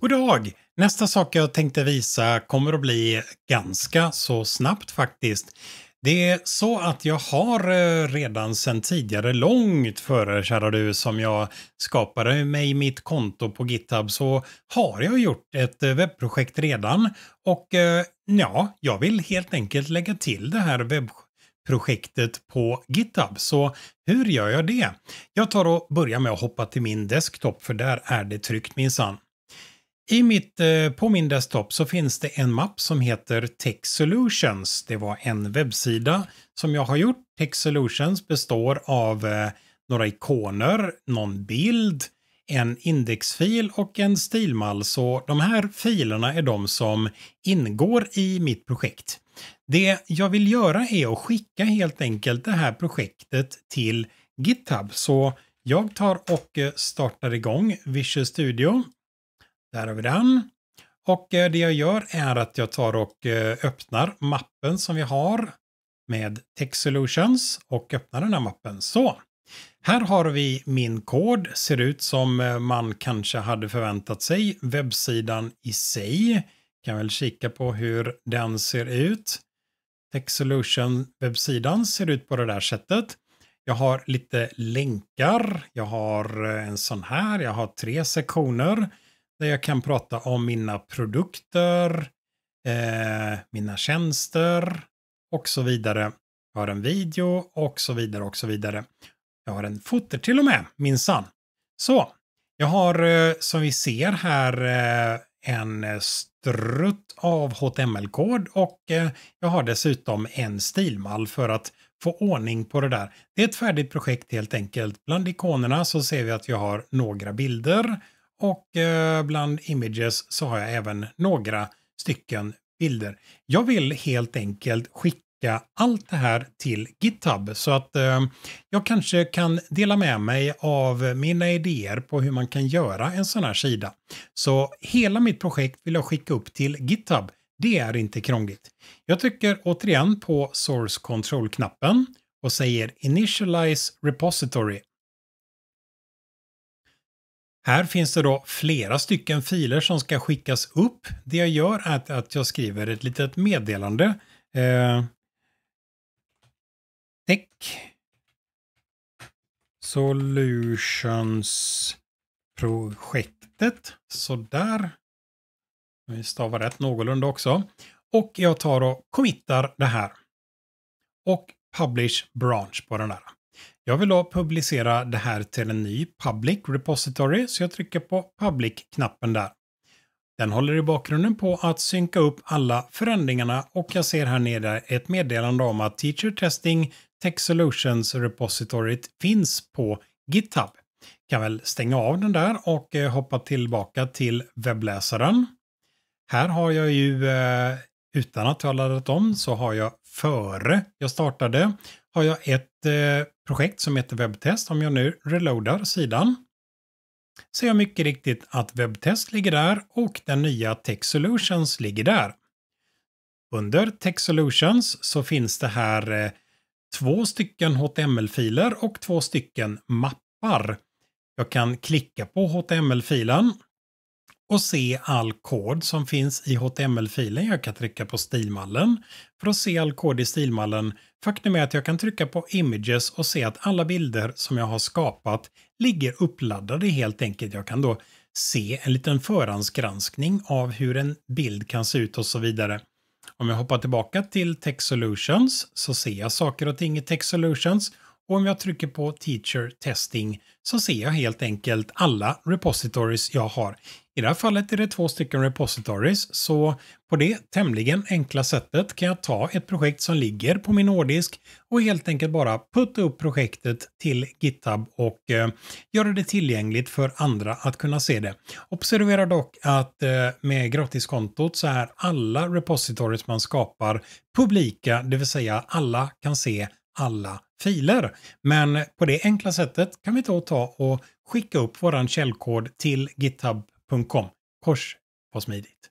God dag! Nästa sak jag tänkte visa kommer att bli ganska så snabbt faktiskt. Det är så att jag har eh, redan sedan tidigare, långt före kära du, som jag skapade mig mitt konto på GitHub så har jag gjort ett eh, webbprojekt redan och eh, ja, jag vill helt enkelt lägga till det här webbprojektet på GitHub. Så hur gör jag det? Jag tar och börjar med att hoppa till min desktop för där är det tryggt minsann. I mitt, eh, på min desktop så finns det en mapp som heter Tech Solutions. Det var en webbsida som jag har gjort. Tech Solutions består av eh, några ikoner, någon bild, en indexfil och en stilmall. Så de här filerna är de som ingår i mitt projekt. Det jag vill göra är att skicka helt enkelt det här projektet till GitHub. Så jag tar och eh, startar igång Visual Studio där har vi den. Och eh, det jag gör är att jag tar och eh, öppnar mappen som vi har med Tech Solutions och öppnar den här mappen. Så, här har vi min kod, ser ut som eh, man kanske hade förväntat sig. Webbsidan i sig, kan väl kika på hur den ser ut. Tech Solution-webbsidan ser ut på det där sättet. Jag har lite länkar, jag har en sån här, jag har tre sektioner där jag kan prata om mina produkter, eh, mina tjänster och så vidare. Jag har en video och så vidare och så vidare. Jag har en foter till och med, minsann. Så, jag har eh, som vi ser här eh, en strutt av HTML-kod och eh, jag har dessutom en stilmall för att få ordning på det där. Det är ett färdigt projekt helt enkelt. Bland ikonerna så ser vi att jag har några bilder och eh, bland images så har jag även några stycken bilder. Jag vill helt enkelt skicka allt det här till GitHub så att eh, jag kanske kan dela med mig av mina idéer på hur man kan göra en sån här sida. Så hela mitt projekt vill jag skicka upp till GitHub. Det är inte krångligt. Jag trycker återigen på source control-knappen och säger initialize repository. Här finns det då flera stycken filer som ska skickas upp. Det jag gör är att, jag skriver ett litet meddelande. Eh, Tech Solutions-projektet. Sådär. Vi stavar rätt någorlunda också. Och jag tar och committar det här. Och publish branch på den där. Jag vill då publicera det här till en ny public repository så jag trycker på public-knappen där. Den håller i bakgrunden på att synka upp alla förändringarna och jag ser här nere ett meddelande om att Teacher Testing Tech Solutions repositoriet finns på GitHub. Kan väl stänga av den där och eh, hoppa tillbaka till webbläsaren. Här har jag ju, eh, utan att jag laddat om, så har jag före jag startade, har jag ett eh, projekt som heter webbtest. Om jag nu reloadar sidan ser jag mycket riktigt att webbtest ligger där och den nya Tech Solutions ligger där. Under Tech Solutions så finns det här eh, två stycken HTML-filer och två stycken mappar. Jag kan klicka på HTML-filen och se all kod som finns i HTML-filen. Jag kan trycka på stilmallen för att se all kod i stilmallen Faktum är att jag kan trycka på Images och se att alla bilder som jag har skapat ligger uppladdade helt enkelt. Jag kan då se en liten förhandsgranskning av hur en bild kan se ut och så vidare. Om jag hoppar tillbaka till Tech Solutions så ser jag saker och ting i Tech Solutions och om jag trycker på Teacher Testing så ser jag helt enkelt alla repositories jag har. I det här fallet är det två stycken repositories, så på det tämligen enkla sättet kan jag ta ett projekt som ligger på min hårddisk och helt enkelt bara putta upp projektet till GitHub och eh, göra det tillgängligt för andra att kunna se det. Observera dock att eh, med gratiskontot så är alla repositories man skapar publika, det vill säga alla kan se alla filer. Men på det enkla sättet kan vi då ta och skicka upp våran källkod till github.com. Kors vad smidigt!